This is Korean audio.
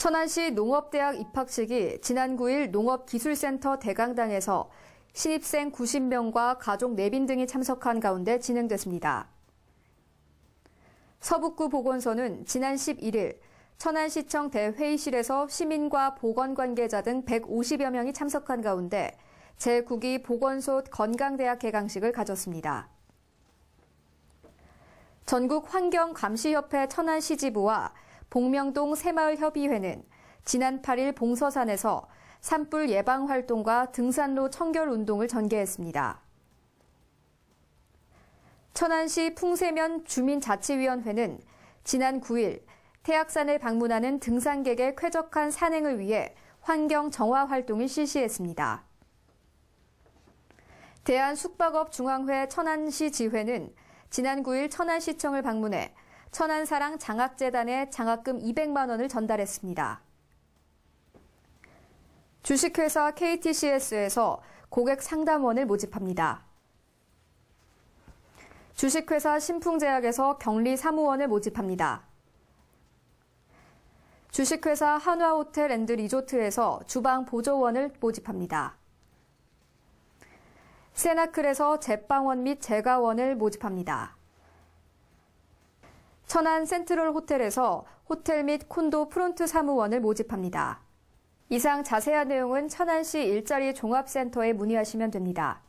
천안시 농업대학 입학식이 지난 9일 농업기술센터 대강당에서 신입생 90명과 가족 내빈 네 등이 참석한 가운데 진행됐습니다. 서북구 보건소는 지난 11일 천안시청 대회의실에서 시민과 보건 관계자 등 150여 명이 참석한 가운데 제9기 보건소 건강대학 개강식을 가졌습니다. 전국환경감시협회 천안시지부와 복명동 새마을협의회는 지난 8일 봉서산에서 산불 예방 활동과 등산로 청결 운동을 전개했습니다. 천안시 풍세면 주민자치위원회는 지난 9일 태악산을 방문하는 등산객의 쾌적한 산행을 위해 환경 정화 활동을 실시했습니다. 대한숙박업중앙회 천안시 지회는 지난 9일 천안시청을 방문해 천안사랑 장학재단에 장학금 200만 원을 전달했습니다. 주식회사 KTCS에서 고객 상담원을 모집합니다. 주식회사 신풍제약에서 경리 사무원을 모집합니다. 주식회사 한화호텔 앤드 리조트에서 주방 보조원을 모집합니다. 세나클에서 제빵원 및 제가원을 모집합니다. 천안 센트럴 호텔에서 호텔 및 콘도 프론트 사무원을 모집합니다. 이상 자세한 내용은 천안시 일자리 종합센터에 문의하시면 됩니다.